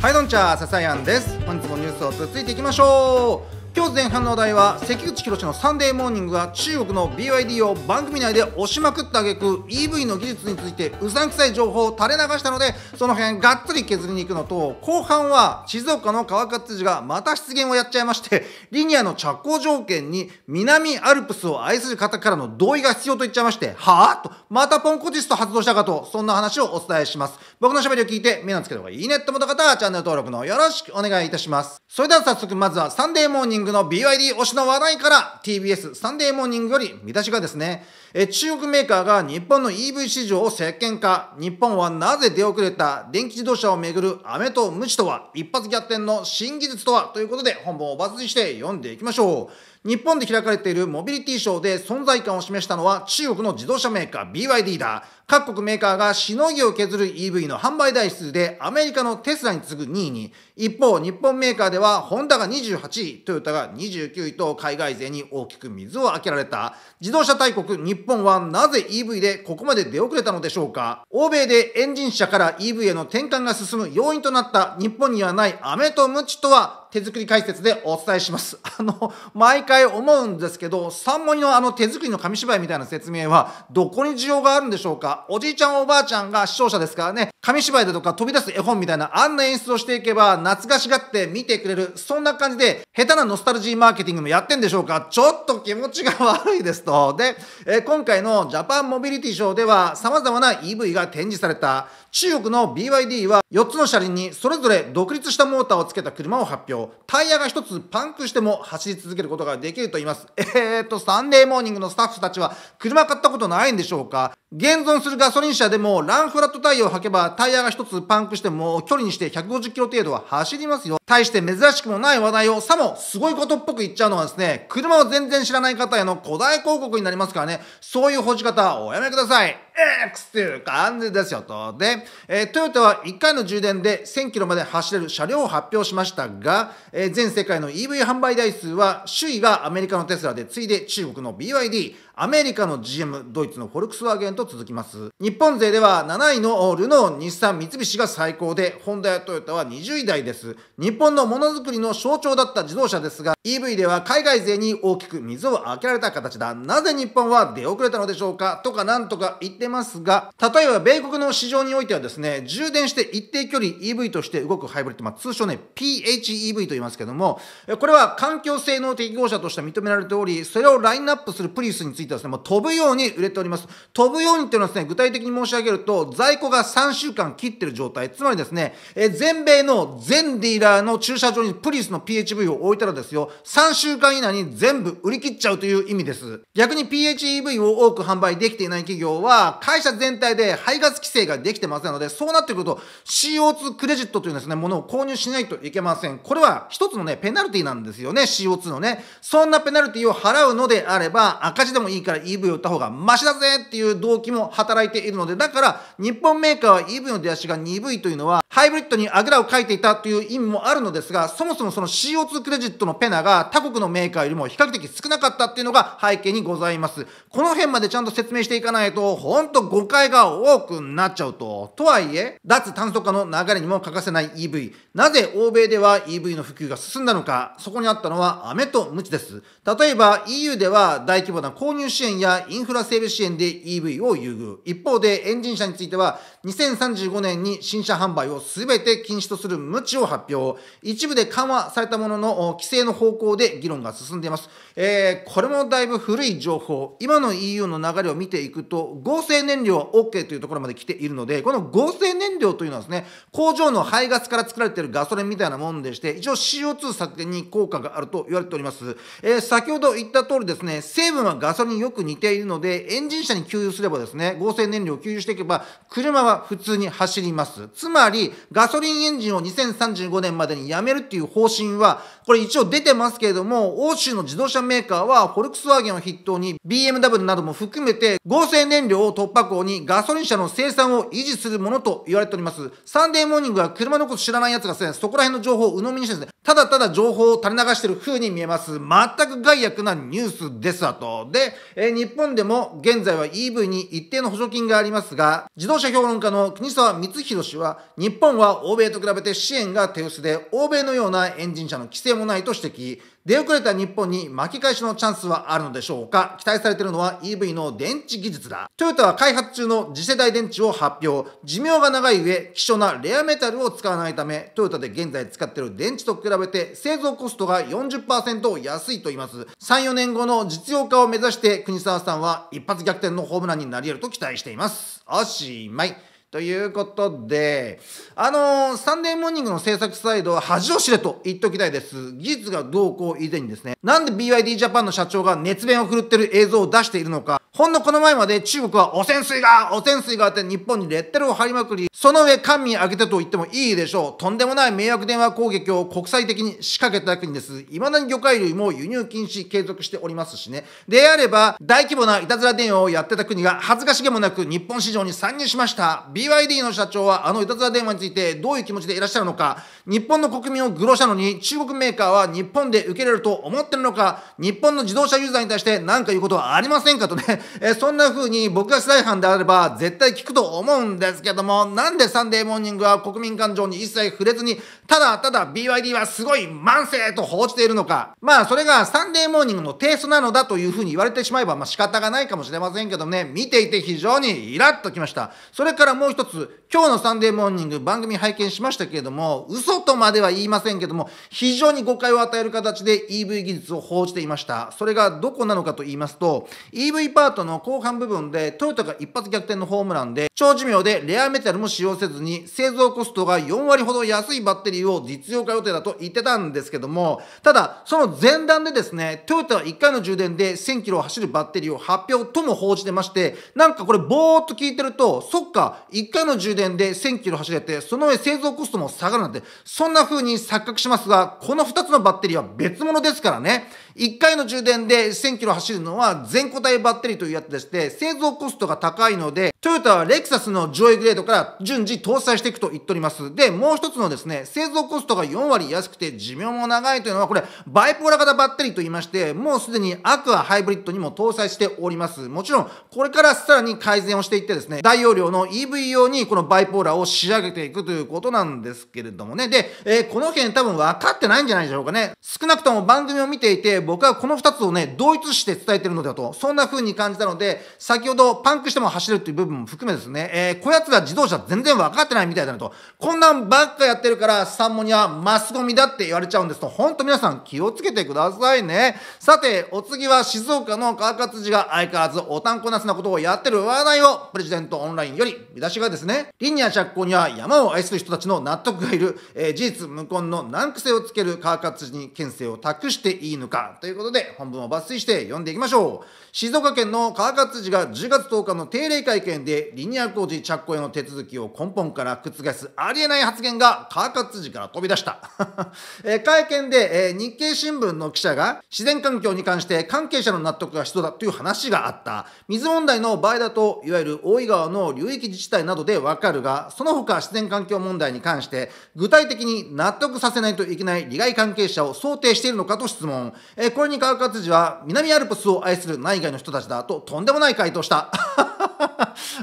はいどんちゃーささやんです本日もニュースをつついていきましょう今日前半のお題は関口宏のサンデーモーニングが中国の BYD を番組内で押しまくった挙句 EV の技術についてうさんくさい情報を垂れ流したのでその辺がっつり削りに行くのと後半は静岡の川勝知事がまた出現をやっちゃいまして リニアの着工条件に南アルプスを愛する方からの同意が必要と言っちゃいましてはあとまたポンコテスト発動したかとそんな話をお伝えします僕の喋りを聞いて目のつけた方がいいねって思った方はチャンネル登録のよろしくお願いいたしますそれでは早速まずはサンデーモーニングニングの BYD 推しの話題から TBS サンデーモーニングより見出しがですね、え中国メーカーが日本の EV 市場を席巻か、日本はなぜ出遅れた電気自動車をめぐる飴とムチとは、一発逆転の新技術とはということで本文をズりして読んでいきましょう。日本で開かれているモビリティショーで存在感を示したのは中国の自動車メーカー BYD だ。各国メーカーがしのぎを削る EV の販売台数でアメリカのテスラに次ぐ2位に、一方、日本メーカーではホンダが28位、トヨタが29位と海外勢に大きく水をあけられた。自動車大国日本はなぜ EV でここまで出遅れたのでしょうか欧米でエンジン車から EV への転換が進む要因となった日本にはないアメとムチとは手作り解説でお伝えします。あの、毎回思うんですけど、三文字のあの手作りの紙芝居みたいな説明はどこに需要があるんでしょうかおじいちゃんおばあちゃんが視聴者ですからね、紙芝居だとか飛び出す絵本みたいなあんな演出をしていけば懐かしがって見てくれる、そんな感じで、下手なノスタルジーマーケティングもやってんでしょうかちょっと気持ちが悪いですと。で、え今回のジャパンモビリティショーでは様々な EV が展示された。中国の BYD は4つの車輪にそれぞれ独立したモーターをつけた車を発表。タイヤが1つパンクしても走り続けることができると言います。えー、っと、サンデーモーニングのスタッフたちは車買ったことないんでしょうか現存するガソリン車でもランフラットタイヤを履けばタイヤが一つパンクしても距離にして150キロ程度は走りますよ。対して珍しくもない話題をさもすごいことっぽく言っちゃうのはですね、車を全然知らない方への古代広告になりますからね、そういう報じ方おやめください。X という感じですよと。で、えー、トヨタは1回の充電で1000キロまで走れる車両を発表しましたが、えー、全世界の EV 販売台数は首位がアメリカのテスラで次いで中国の BYD、アメリカの GM、ドイツのフォルクスワーゲンと続きます。日本勢では7位のルノー、日産、三菱が最高で、ホンダやトヨタは20位台です。日本のものづくりの象徴だった自動車ですが、EV では海外勢に大きく水を開けられた形だ。なぜ日本は出遅れたのでしょうかとかなんとか言ってますが、例えば米国の市場においてはですね、充電して一定距離 EV として動くハイブリッド、まあ、通称ね、PHEV と言いますけども、これは環境性能適合者として認められており、それをラインナップするプリウスについてはですね、もう飛ぶように売れております。飛ぶようにっていうのはですね、具体的に申し上げると、在庫が3週間切ってる状態、つまりですね、え全米の全ディーラーの駐車場にプリウスの PHV を置いたらですよ、3週間以内に全部売り切っちゃうという意味です。逆に PHEV を多く販売できていない企業は、会社全体で排ガス規制ができてませんので、そうなってくると CO2 クレジットというですね、ものを購入しないといけません。これは一つのね、ペナルティなんですよね、CO2 のね。そんなペナルティを払うのであれば、赤字でもいいから EV を売った方がマシだぜっていう動機も働いているので、だから、日本メーカーは EV の出足が鈍いというのは、ハイブリッドにあぐらをかいていたという意味もあるのですが、そもそもその CO2 クレジットのペナがが他国のメーカーよりも比較的少なかったっていうのが背景にございます。この辺までちゃんと説明していかないと、ほんと誤解が多くなっちゃうと。とはいえ、脱炭素化の流れにも欠かせない EV。なぜ欧米では EV の普及が進んだのか、そこにあったのは飴と鞭です。例えば EU では大規模な購入支援やインフラ整備支援で EV を優遇。一方でエンジン車については2035年に新車販売を全て禁止とする無知を発表。一部で緩和されたものの規制の方向で議論が進んでいます。えー、これもだいぶ古い情報、今の EU の流れを見ていくと、合成燃料は OK というところまで来ているので、この合成燃料というのはですね、工場の排ガスから作られているガソリンみたいなもんでして、一応 CO2 削減に効果があると言われております。えー、先ほど言った通りですね、成分はガソリンによく似ているので、エンジン車に給油すればですね、合成燃料を給油していけば、車は普通に走ります。つまり、ガソリンエンジンを2035年までにやめるっていう方針は、これ一応出てますけれども、欧州の自動車メーカーはフォルクスワーゲンを筆頭に BMW なども含めて合成燃料を突破口にガソリン車の生産を維持するものと言われております。サンデーモーニングは車のこと知らない奴がですね、そこら辺の情報を鵜呑みにしてですね、ただただ情報を垂れ流してる風に見えます。全く害悪なニュースですわと。で、え日本でも現在は EV に一定の補助金がありますが、自動車評論家の国沢光弘氏は、日本は欧米と比べて支援が手薄で、欧米のようなエンジン車の規制もないと指摘。出遅れた日本に巻き返しのチャンスはあるのでしょうか期待されているのは EV の電池技術だ。トヨタは開発中の次世代電池を発表。寿命が長い上、希少なレアメタルを使わないため、トヨタで現在使っている電池と比べて製造コストが40%安いと言います。3、4年後の実用化を目指して国沢さんは一発逆転のホームランになり得ると期待しています。おしまい。ということで、あのー、サンデーモーニングの制作サイドは恥を知れと言っときたいです。技術がどうこう以前にですね、なんで BYD ジャパンの社長が熱弁を振るってる映像を出しているのか、ほんのこの前まで中国は汚染水が、汚染水があって日本にレッテルを貼りまくり、その上官民挙げてと言ってもいいでしょう。とんでもない迷惑電話攻撃を国際的に仕掛けた国です。未だに魚介類も輸入禁止継続しておりますしね。であれば、大規模ないたずら電話をやってた国が恥ずかしげもなく日本市場に参入しました。BYD の社長はあのいたずら電話についてどういう気持ちでいらっしゃるのか、日本の国民を愚弄したのに中国メーカーは日本で受けれると思ってるのか、日本の自動車ユーザーに対して何か言うことはありませんかとね。えそんな風に僕が取材班であれば絶対聞くと思うんですけども、なんでサンデーモーニングは国民感情に一切触れずに、ただただ BYD はすごい慢性と報じているのか。まあ、それがサンデーモーニングのテイストなのだという風に言われてしまえば、まあ仕方がないかもしれませんけどね、見ていて非常にイラッときました。それからもう一つ、今日のサンデーモーニング番組拝見しましたけれども、嘘とまでは言いませんけども、非常に誤解を与える形で EV 技術を報じていました。それがどこなのかと言いますと、EV パートの後半部分でトヨタが一発逆転のホームランで、超寿命でレアメタルも使用せずに、製造コストが4割ほど安いバッテリーを実用化予定だと言ってたんですけども、ただ、その前段でですね、トヨタは1回の充電で1000キロを走るバッテリーを発表とも報じてまして、なんかこれぼーっと聞いてると、そっか、1回の充電電で1000キロ走れて、その上製造コストも下がるなんて、そんな風に錯覚しますが、この2つのバッテリーは別物ですからね。1回の充電で1000キロ走るのは全固体バッテリーというやつでして、製造コストが高いので、トヨタはレクサスの上位グレードから順次搭載していくと言っております。で、もう一つのですね、製造コストが4割安くて寿命も長いというのは、これ、バイポーラ型バッテリーと言いまして、もうすでにアクアハイブリッドにも搭載しております。もちろん、これからさらに改善をしていってですね、大容量の EV 用にこのバイポーラを仕上げていくということなんですけれどもね。で、えー、この件多分分かってないんじゃないでしょうかね。少なくとも番組を見ていて、僕はこの2つをね、同一して伝えてるのではと、そんな風に感じたので、先ほどパンクしても走るっていう部分も含めですね、えー、こやつが自動車全然分かってないみたいだなと、こんなんばっかやってるから、サンモにはマスゴミだって言われちゃうんですと、ほんと皆さん気をつけてくださいね。さて、お次は静岡の川勝寺が相変わらずおたんこなすなことをやってる話題を、プレジデントオンラインより、見出しがですね、リニア着工には山を愛する人たちの納得がいる、えー、事実無根の難癖をつける川勝寺に県政を託していいのか、ということで、本文を抜粋して読んでいきましょう。静岡県の川勝知事が10月10日の定例会見で、リニア工事着工への手続きを根本から覆すありえない発言が川勝知事から飛び出した。え会見で、え日経新聞の記者が、自然環境に関して関係者の納得が必要だという話があった。水問題の場合だと、いわゆる大井川の流域自治体などでわかるが、その他自然環境問題に関して、具体的に納得させないといけない利害関係者を想定しているのかと質問。えー、これに川勝次は南アルプスを愛する内外の人たちだととんでもない回答した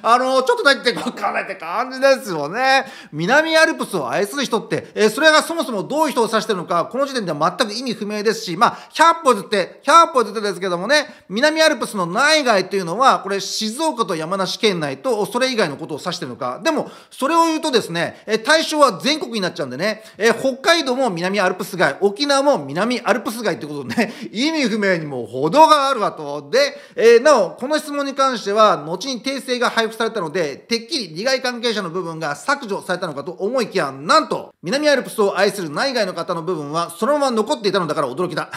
あの、ちょっとだけこっからって感じですよね。南アルプスを愛する人って、えー、それがそもそもどういう人を指してるのか、この時点では全く意味不明ですし、まあ、百歩ずって、百歩ずってですけどもね、南アルプスの内外というのは、これ静岡と山梨県内と、それ以外のことを指してるのか。でも、それを言うとですね、えー、対象は全国になっちゃうんでね、えー、北海道も南アルプス街、沖縄も南アルプス街ってことでね、意味不明にも程があるわと。で、えなお、この質問に関しては、後に訂正が配布されたので、てっきり利害関係者の部分が削除されたのかと思いきや、なんと、南アルプスを愛する内外の方の部分はそのまま残っていたのだから驚きだ。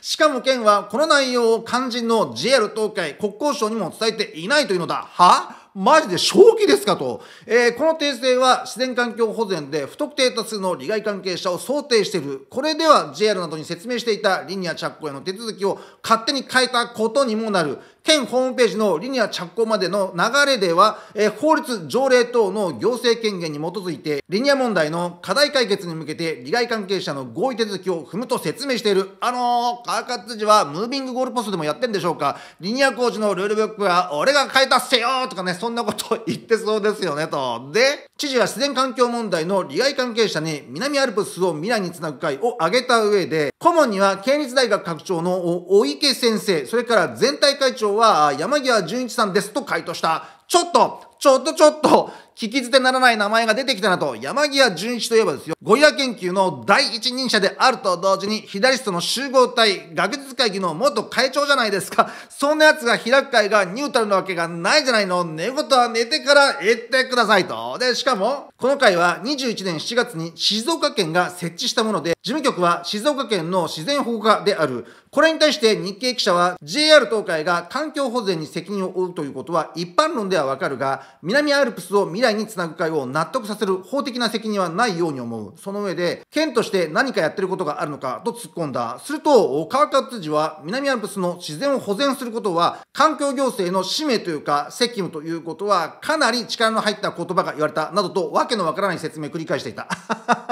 しかも県はこの内容を肝心の JR 東海国交省にも伝えていないというのだ。はマジで正気ですかと、えー、この訂正は自然環境保全で不特定多数の利害関係者を想定しているこれでは JR などに説明していたリニア着工への手続きを勝手に変えたことにもなる県ホームページのリニア着工までの流れでは、えー、法律条例等の行政権限に基づいてリニア問題の課題解決に向けて利害関係者の合意手続きを踏むと説明しているあのー、川勝知事はムービングゴールポストでもやってるんでしょうかリニア工事のルールブックは俺が変えたっせよとかねそんなこと言ってそうですよねと。で、知事は自然環境問題の利害関係者に南アルプスを未来につなぐ会を挙げた上で、顧問には県立大学学長の大池先生、それから全体会長は山際純一さんですと回答した。ちょっとちょっとちょっと、聞き捨てならない名前が出てきたなと、山際淳一といえばですよ、ゴリラ研究の第一人者であると同時に、左下の集合体学術会議の元会長じゃないですか。そんな奴が開く会がニュートラルなわけがないじゃないの。寝言は寝てから言ってくださいと。で、しかも、この会は21年7月に静岡県が設置したもので、事務局は静岡県の自然保護課である、これに対して日経記者は JR 東海が環境保全に責任を負うということは一般論ではわかるが、南アルプスを未来につなぐ会を納得させる法的な責任はないように思う。その上で、県として何かやってることがあるのかと突っ込んだ。すると、川勝知事は南アルプスの自然を保全することは環境行政の使命というか責務ということはかなり力の入った言葉が言われたなどとわけのわからない説明繰り返していた。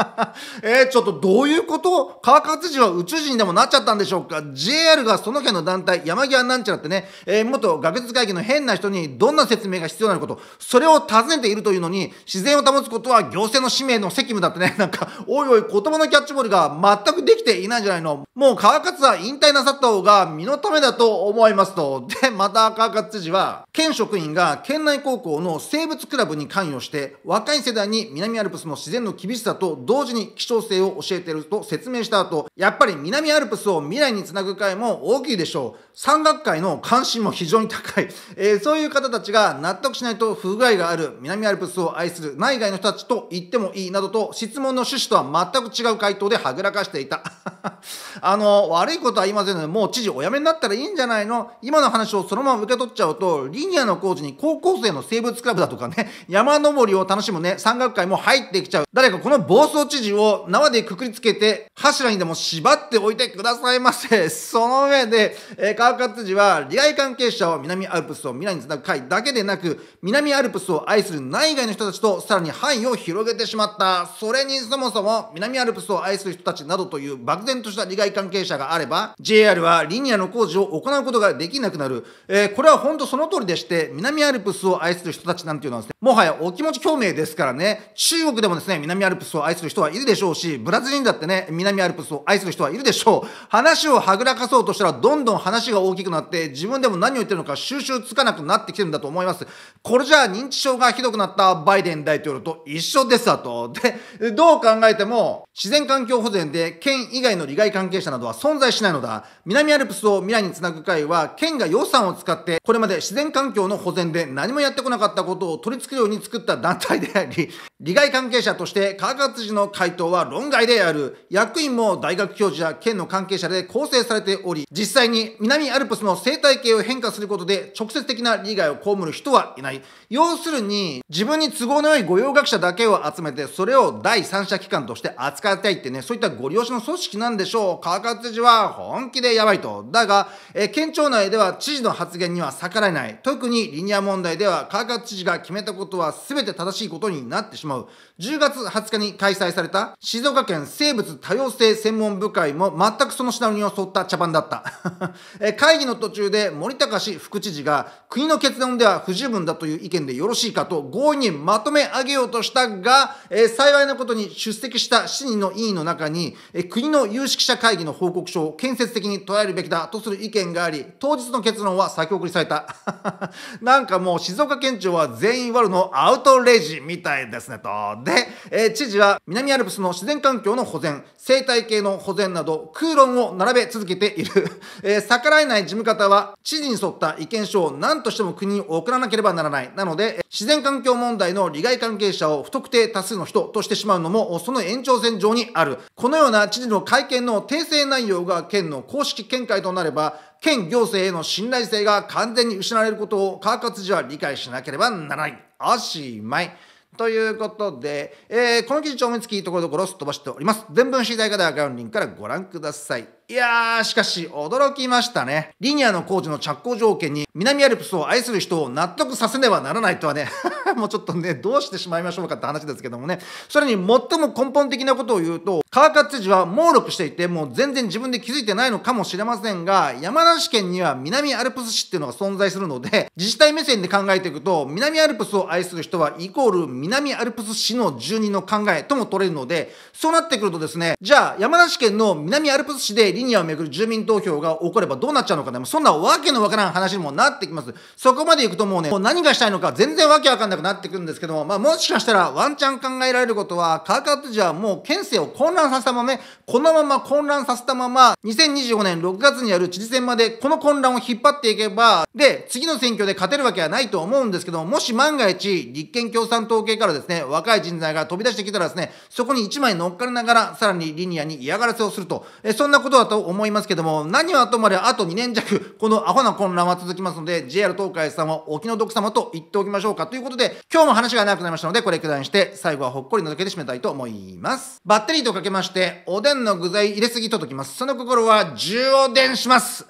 えー、ちょっとどういうこと川勝知事は宇宙人でもなっちゃったんでしょうか JR がその県の団体、山際なんちゃらってね、えー、元学術会議の変な人にどんな説明が必要なのかと、それを尋ねているというのに、自然を保つことは行政の使命の責務だってね、なんか、おいおい言葉のキャッチボールが全くできていないんじゃないの。もう川勝は引退なさった方が身のためだと思いますと。で、また川勝知事は、県職員が県内高校の生物クラブに関与して、若い世代に南アルプスの自然の厳しさと同時に希少性を教えていると説明した後、やっぱり南アルプスを未来につなぐ学会も大きいでしょう。産学会の関心も非常に高い。えー、そういう方たちが納得しないと不具合がある南アルプスを愛する内外の人たちと言ってもいいなどと質問の趣旨とは全く違う回答ではぐらかしていた。あの悪いことは言いませんのでもう知事お辞めになったらいいんじゃないの今の話をそのまま受け取っちゃうとリニアの工事に高校生の生物クラブだとかね 山登りを楽しむね山岳会も入ってきちゃう誰かこの暴走知事を縄でくくりつけて柱にでも縛っておいてくださいませ その上で、えー、川勝知事は利害関係者を南アルプスを未来につなぐ会だけでなく南アルプスを愛する内外の人たちとさらに範囲を広げてしまったそれにそもそも南アルプスを愛する人たちなどという漠然然とした利害関係者があれば、JR はリニアの工事を行うことができなくなる。えー、これは本当その通りでして、南アルプスを愛する人たちなんていうのはですね、もはやお気持ち共鳴ですからね、中国でもですね、南アルプスを愛する人はいるでしょうし、ブラジルだってね、南アルプスを愛する人はいるでしょう。話をはぐらかそうとしたら、どんどん話が大きくなって、自分でも何を言ってるのか収集つかなくなってきてるんだと思います。これじゃあ認知症がひどくなったバイデン大統領と一緒ですわと。で、どう考えても、自然環境保全で県以外のの利害関係者などは存在しないのだ。南アルプスを未来につなぐ会は、県が予算を使って、これまで自然環境の保全で何もやってこなかったことを取り付くように作った団体であり、利害関係者として科学筋の回答は論外である。役員も大学教授や県の関係者で構成されており、実際に南アルプスの生態系を変化することで直接的な利害を被る人はいない。要するに、自分に都合の良い御用学者だけを集めて、それを第三者機関として扱いたいってね、そういったご利用の組織なんんでしょう。勝知事は本気でやばいと。だが、え県庁内では知事の発言には逆らえない。特にリニア問題では、川勝知事が決めたことは全て正しいことになってしまう。10月20日に開催された静岡県生物多様性専門部会も全くそのシナリオに沿った茶番だった。え会議の途中で森高氏副知事が国の結論では不十分だという意見でよろしいかと強引にまとめ上げようとしたが、え幸いなことに出席した7人の委員の中に、え国の有有識者会議の報告書を建設的に捉えるべきだとする意見があり、当日の結論は先送りされた。なんかもう静岡県庁は全員悪のアウトレイジみたいですねと。で、えー、知事は南アルプスの自然環境の保全、生態系の保全など空論を並べ続けている。えー、逆らえない事務方は知事に沿った意見書を何としても国に送らなければならない。なので、自然環境問題の利害関係者を不特定多数の人としてしまうのもその延長線上にある。このような知事の会見見の訂正内容が県の公式見解となれば、県行政への信頼性が完全に失われることを川勝寺は理解しなければならない。おしまい。ということで、えー、この記事、ちょめつきところどころすっ飛ばしております。全文知りたい方は概要欄からご覧ください。いやー、しかし、驚きましたね。リニアの工事の着工条件に、南アルプスを愛する人を納得させねばならないとはね もうちょっとね、どうしてしまいましょうかって話ですけどもね。それに、最も根本的なことを言うと、川勝知事は猛録していて、もう全然自分で気づいてないのかもしれませんが、山梨県には南アルプス市っていうのが存在するので、自治体目線で考えていくと、南アルプスを愛する人は、イコール南アルプス市の住人の考えとも取れるので、そうなってくるとですね、じゃあ、山梨県の南アルプス市でリニアをめぐる住民投票が起こればどうなっちゃうのかね、そんなわけのわからん話にもなってきます。そこまで行くともうね、もう何がしたいのか全然わけわかんなくなってくるんですけども、まあもしかしたらワンチャン考えられることは、カーカートじゃもう県政を混乱させたまま、ね、このまま混乱させたまま、2025年6月にある知事選までこの混乱を引っ張っていけば、で、次の選挙で勝てるわけはないと思うんですけども、もし万が一、立憲共産党系からですね、若い人材が飛び出してきたらですね、そこに1枚乗っかりながら、さらにリニアに嫌がらせをすると、えそんなことだとと思いますけども、何はともあれあと2年弱、このアホな混乱は続きますので、JR 東海さんはお気の毒様と言っておきましょうかということで、今日も話が長くなりましたので、これくらいにして、最後はほっこりのだけで締めたいと思います。バッテリーとかけまして、おでんの具材入れすぎ届きます。その心は、重おでんします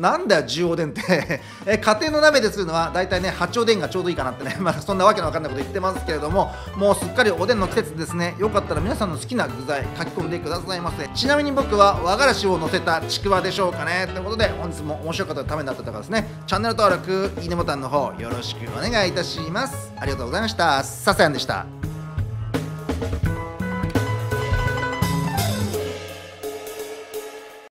なんだよ10おでんって え家庭の鍋でするのは大体ね八おでんがちょうどいいかなってね、まあ、そんなわけのわかんないこと言ってますけれどももうすっかりおでんの季節ですねよかったら皆さんの好きな具材書き込んでくださいませちなみに僕は和がらしを乗せたちくわでしょうかねということで本日も面白かったためになった方ですねチャンネル登録いいねボタンの方よろしくお願いいたしますありがとうございましたささやんでした